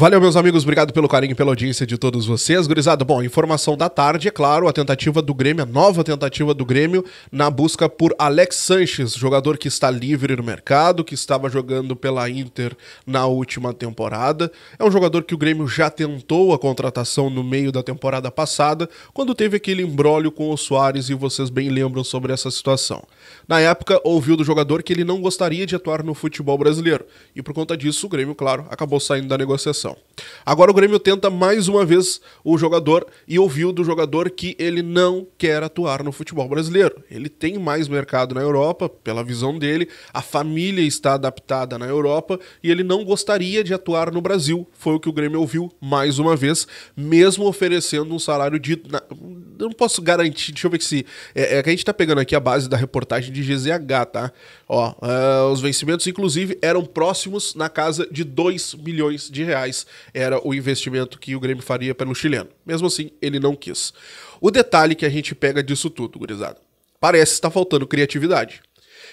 Valeu, meus amigos. Obrigado pelo carinho e pela audiência de todos vocês. Gurizada, bom, informação da tarde, é claro, a tentativa do Grêmio, a nova tentativa do Grêmio na busca por Alex Sanches, jogador que está livre no mercado, que estava jogando pela Inter na última temporada. É um jogador que o Grêmio já tentou a contratação no meio da temporada passada, quando teve aquele embrólio com o Soares e vocês bem lembram sobre essa situação. Na época, ouviu do jogador que ele não gostaria de atuar no futebol brasileiro e por conta disso o Grêmio, claro, acabou saindo da negociação. Agora o Grêmio tenta mais uma vez o jogador e ouviu do jogador que ele não quer atuar no futebol brasileiro. Ele tem mais mercado na Europa, pela visão dele, a família está adaptada na Europa e ele não gostaria de atuar no Brasil. Foi o que o Grêmio ouviu mais uma vez, mesmo oferecendo um salário de eu não posso garantir. Deixa eu ver se. É, é, que a gente tá pegando aqui a base da reportagem de GZH, tá? Ó, é, os vencimentos, inclusive, eram próximos na casa de 2 milhões de reais. Era o investimento que o Grêmio faria pelo chileno. Mesmo assim, ele não quis. O detalhe que a gente pega disso tudo, gurizada. Parece estar faltando criatividade.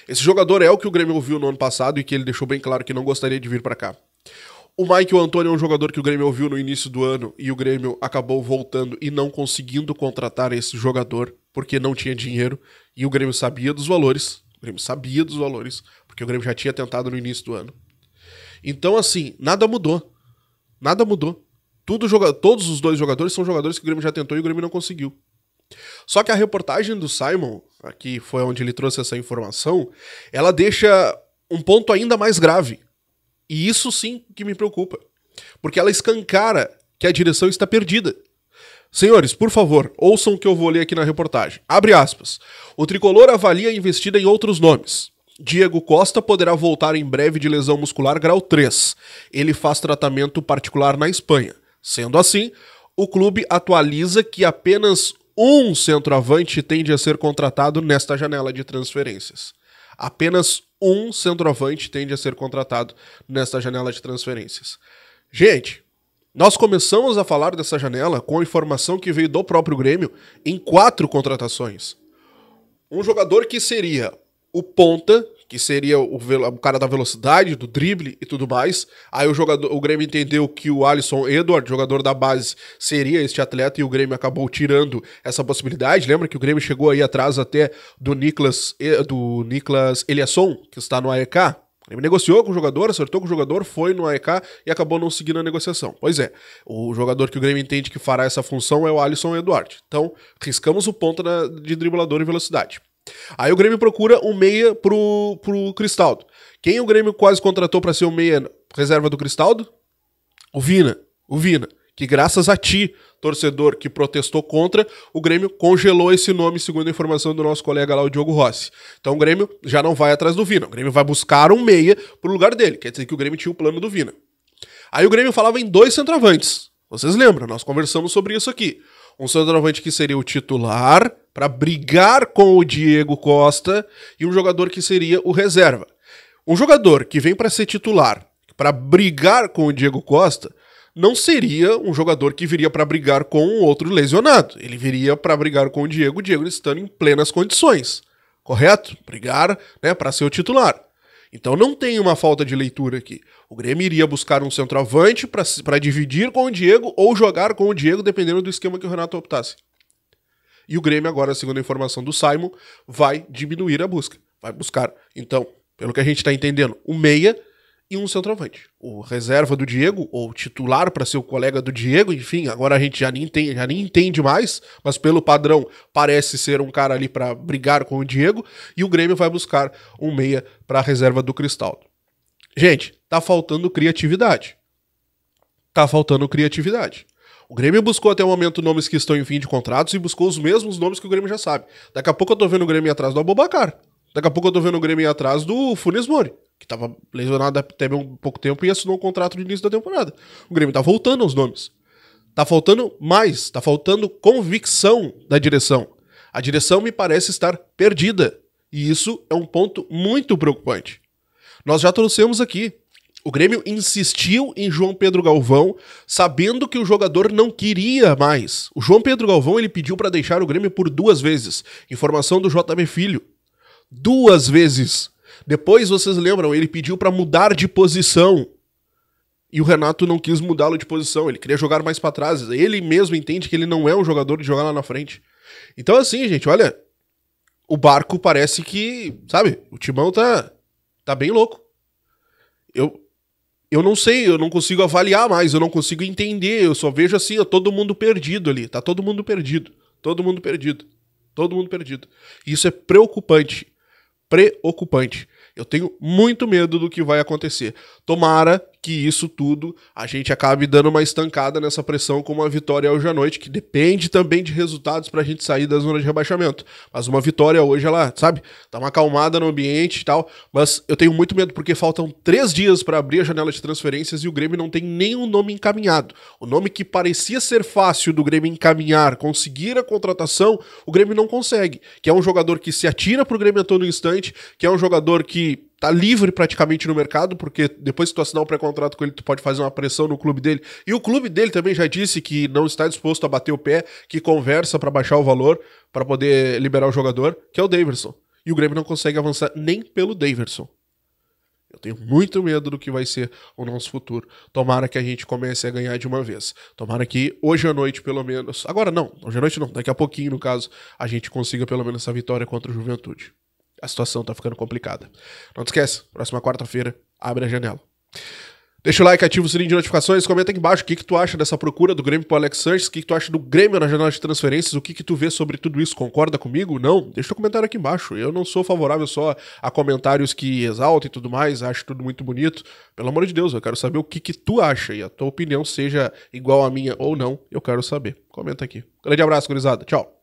Esse jogador é o que o Grêmio ouviu no ano passado e que ele deixou bem claro que não gostaria de vir para cá. O Michael Antônio é um jogador que o Grêmio ouviu no início do ano e o Grêmio acabou voltando e não conseguindo contratar esse jogador porque não tinha dinheiro e o Grêmio sabia dos valores. O Grêmio sabia dos valores, porque o Grêmio já tinha tentado no início do ano. Então, assim, nada mudou. Nada mudou. Tudo joga... Todos os dois jogadores são jogadores que o Grêmio já tentou e o Grêmio não conseguiu. Só que a reportagem do Simon, aqui foi onde ele trouxe essa informação, ela deixa um ponto ainda mais grave e isso sim que me preocupa. Porque ela escancara que a direção está perdida. Senhores, por favor, ouçam o que eu vou ler aqui na reportagem. Abre aspas. O tricolor avalia a investida em outros nomes. Diego Costa poderá voltar em breve de lesão muscular grau 3. Ele faz tratamento particular na Espanha. Sendo assim, o clube atualiza que apenas um centroavante tende a ser contratado nesta janela de transferências. Apenas um centroavante tende a ser contratado nesta janela de transferências. Gente, nós começamos a falar dessa janela com a informação que veio do próprio Grêmio em quatro contratações. Um jogador que seria o ponta que seria o, o, cara da velocidade, do drible e tudo mais. Aí o jogador, o Grêmio entendeu que o Alisson Edward, jogador da base, seria este atleta e o Grêmio acabou tirando essa possibilidade. Lembra que o Grêmio chegou aí atrás até do Niklas do Niklas Eliasson, que está no AEK? Ele negociou com o jogador, acertou com o jogador, foi no AEK e acabou não seguindo a negociação. Pois é, o jogador que o Grêmio entende que fará essa função é o Alisson Eduardo. Então, riscamos o ponto de driblador e velocidade. Aí o Grêmio procura um meia pro, pro Cristaldo. Quem o Grêmio quase contratou para ser o meia reserva do Cristaldo? O Vina. O Vina. Que graças a ti, torcedor que protestou contra, o Grêmio congelou esse nome, segundo a informação do nosso colega lá, o Diogo Rossi. Então o Grêmio já não vai atrás do Vina. O Grêmio vai buscar um meia pro lugar dele. Quer dizer que o Grêmio tinha o plano do Vina. Aí o Grêmio falava em dois centroavantes. Vocês lembram, nós conversamos sobre isso aqui. Um centroavante que seria o titular para brigar com o Diego Costa e um jogador que seria o reserva. Um jogador que vem para ser titular, para brigar com o Diego Costa, não seria um jogador que viria para brigar com um outro lesionado. Ele viria para brigar com o Diego, o Diego estando em plenas condições. Correto? Brigar, né, para ser o titular. Então não tem uma falta de leitura aqui. O Grêmio iria buscar um centroavante para dividir com o Diego ou jogar com o Diego, dependendo do esquema que o Renato optasse. E o Grêmio, agora, segundo a informação do Simon, vai diminuir a busca. Vai buscar, então, pelo que a gente está entendendo, o meia e um centroavante. O reserva do Diego, ou titular para ser o colega do Diego, enfim, agora a gente já nem, entende, já nem entende mais, mas pelo padrão parece ser um cara ali para brigar com o Diego, e o Grêmio vai buscar um meia para a reserva do Cristaldo. Gente, tá faltando criatividade. Tá faltando criatividade. O Grêmio buscou até o momento nomes que estão em fim de contratos e buscou os mesmos nomes que o Grêmio já sabe. Daqui a pouco eu tô vendo o Grêmio atrás do Abubacar. Daqui a pouco eu tô vendo o Grêmio atrás do Funes Mori que estava lesionado até um pouco tempo e assinou o um contrato no início da temporada. O Grêmio está voltando aos nomes. Tá faltando mais, está faltando convicção da direção. A direção me parece estar perdida. E isso é um ponto muito preocupante. Nós já trouxemos aqui. O Grêmio insistiu em João Pedro Galvão, sabendo que o jogador não queria mais. O João Pedro Galvão ele pediu para deixar o Grêmio por duas vezes. Informação do JB Filho. Duas vezes depois, vocês lembram, ele pediu para mudar de posição. E o Renato não quis mudá-lo de posição, ele queria jogar mais para trás. Ele mesmo entende que ele não é um jogador de jogar lá na frente. Então, assim, gente, olha, o barco parece que, sabe, o timão tá, tá bem louco. Eu, eu não sei, eu não consigo avaliar mais, eu não consigo entender, eu só vejo assim, ó, todo mundo perdido ali, tá todo mundo perdido, todo mundo perdido, todo mundo perdido. Isso é preocupante preocupante. Eu tenho muito medo do que vai acontecer. Tomara que isso tudo a gente acabe dando uma estancada nessa pressão com uma vitória hoje à noite, que depende também de resultados para a gente sair da zona de rebaixamento. Mas uma vitória hoje, ela, sabe, dá uma acalmada no ambiente e tal. Mas eu tenho muito medo porque faltam três dias para abrir a janela de transferências e o Grêmio não tem nenhum nome encaminhado. O nome que parecia ser fácil do Grêmio encaminhar, conseguir a contratação, o Grêmio não consegue. Que é um jogador que se atira pro Grêmio a todo instante, que é um jogador que tá livre praticamente no mercado, porque depois que tu assinar um pré-contrato com ele, tu pode fazer uma pressão no clube dele. E o clube dele também já disse que não está disposto a bater o pé, que conversa para baixar o valor, para poder liberar o jogador, que é o Daverson. E o Grêmio não consegue avançar nem pelo Daverson. Eu tenho muito medo do que vai ser o nosso futuro. Tomara que a gente comece a ganhar de uma vez. Tomara que hoje à noite, pelo menos. Agora não, hoje à noite não, daqui a pouquinho, no caso, a gente consiga pelo menos essa vitória contra o Juventude a situação tá ficando complicada. Não te esquece, próxima quarta-feira, abre a janela. Deixa o like, ativa o sininho de notificações, comenta aqui embaixo o que, que tu acha dessa procura do Grêmio pro Alex Sanches, o que, que tu acha do Grêmio na janela de transferências, o que, que tu vê sobre tudo isso, concorda comigo? Não? Deixa o comentário aqui embaixo. Eu não sou favorável só a comentários que exaltam e tudo mais, acho tudo muito bonito. Pelo amor de Deus, eu quero saber o que, que tu acha e a tua opinião seja igual à minha ou não, eu quero saber. Comenta aqui. Grande abraço, gurizada. Tchau.